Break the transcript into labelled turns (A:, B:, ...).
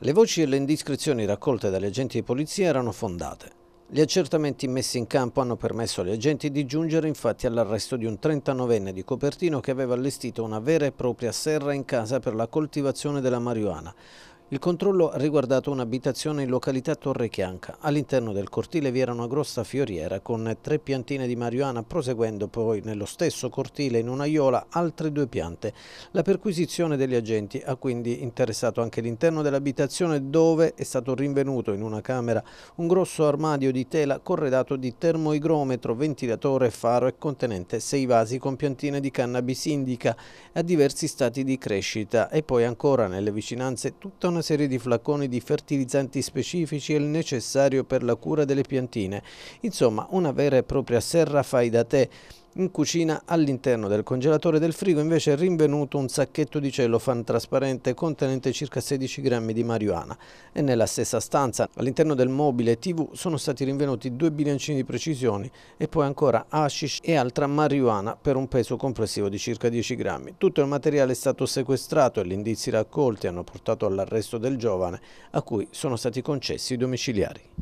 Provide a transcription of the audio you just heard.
A: Le voci e le indiscrezioni raccolte dagli agenti di polizia erano fondate. Gli accertamenti messi in campo hanno permesso agli agenti di giungere infatti all'arresto di un 39enne di Copertino che aveva allestito una vera e propria serra in casa per la coltivazione della marijuana. Il controllo ha riguardato un'abitazione in località Torre Chianca. All'interno del cortile vi era una grossa fioriera con tre piantine di marijuana, proseguendo poi nello stesso cortile in un'aiola altre due piante. La perquisizione degli agenti ha quindi interessato anche l'interno dell'abitazione dove è stato rinvenuto in una camera un grosso armadio di tela corredato di termoigrometro, ventilatore, faro e contenente sei vasi con piantine di cannabis indica a diversi stati di crescita e poi ancora nelle vicinanze tutta una una serie di flaconi di fertilizzanti specifici e il necessario per la cura delle piantine. Insomma, una vera e propria serra fai da te in cucina, all'interno del congelatore del frigo, invece è rinvenuto un sacchetto di celofan trasparente contenente circa 16 grammi di marijuana. E nella stessa stanza, all'interno del mobile TV, sono stati rinvenuti due bilancini di precisioni e poi ancora hashish e altra marijuana per un peso complessivo di circa 10 grammi. Tutto il materiale è stato sequestrato e gli indizi raccolti hanno portato all'arresto del giovane, a cui sono stati concessi i domiciliari.